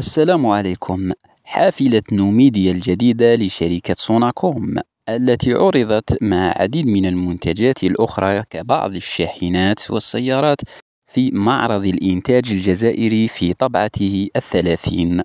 السلام عليكم حافلة نوميديا الجديدة لشركة سوناكوم التي عرضت مع عديد من المنتجات الأخرى كبعض الشاحنات والسيارات في معرض الإنتاج الجزائري في طبعته الثلاثين